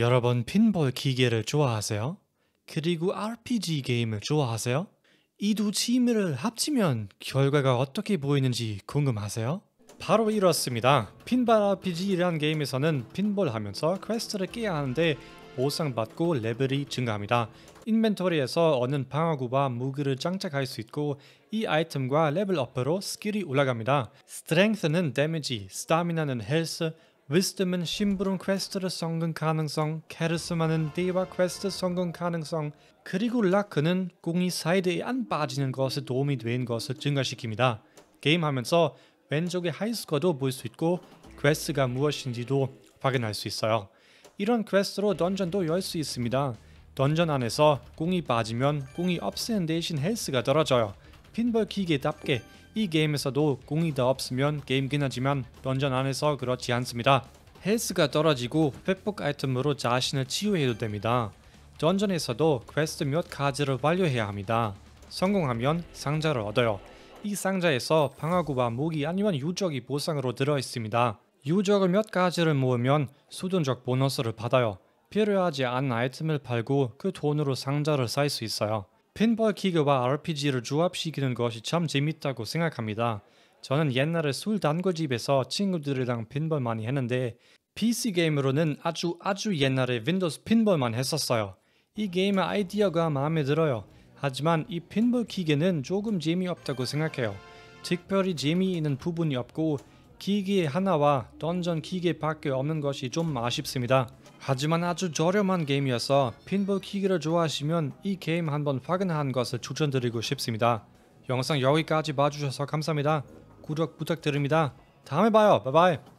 여러분 핀볼 기계를 좋아하세요? 그리고 RPG 게임을 좋아하세요? 이 두 취미를 합치면 결과가 어떻게 보이는지 궁금하세요? 바로 이렇습니다. 핀볼 RPG라는 게임에서는 핀볼 하면서 퀘스트를 깨야 하는데 보상받고 레벨이 증가합니다. 인벤토리에서 얻는 방어구와 무기를 장착할 수 있고 이 아이템과 레벨 업으로 스킬이 올라갑니다. 스트렝스는 데미지, 스타미나는 헬스, 위스듬은 심부름 퀘스트를 성공 가능성, 캐르스마는 대화 퀘스트 성공 가능성, 그리고 라크는 공이 사이드에 안 빠지는 것에 도움이 된 것을 증가시킵니다. 게임하면서 왼쪽의 하이스코어도 볼 수 있고 퀘스트가 무엇인지도 확인할 수 있어요. 이런 퀘스트로 던전도 열 수 있습니다. 던전 안에서 공이 빠지면 공이 없애 대신 헬스가 떨어져요. 핀볼 기계답게 이 게임에서도 공이 더 없으면 게임긴 하지만 던전 안에서 그렇지 않습니다. 헬스가 떨어지고 회복 아이템으로 자신을 치유해도 됩니다. 던전에서도 퀘스트 몇 가지를 완료해야 합니다. 성공하면 상자를 얻어요. 이 상자에서 방어구와 무기 아니면 유적이 보상으로 들어있습니다. 유적을 몇 가지를 모으면 수준적 보너스를 받아요. 필요하지 않은 아이템을 팔고 그 돈으로 상자를 쌓살수 있어요. 핀볼 기계와 RPG를 조합시키는 것이 참 재밌다고 생각합니다. 저는 옛날에 술 단골집에서 친구들이랑 핀볼 많이 했는데 PC 게임으로는 아주 아주 옛날에 윈도우스 핀볼만 했었어요. 이 게임의 아이디어가 마음에 들어요. 하지만 이 핀볼 기계는 조금 재미없다고 생각해요. 특별히 재미있는 부분이 없고 기계 하나와 던전 기계밖에 없는 것이 좀 아쉽습니다. 하지만 아주 저렴한 게임이어서 핀볼 키기를 좋아하시면 이 게임 한번 확인한 것을 추천드리고 싶습니다. 영상 여기까지 봐주셔서 감사합니다. 구독 부탁드립니다. 다음에 봐요. 바이바이.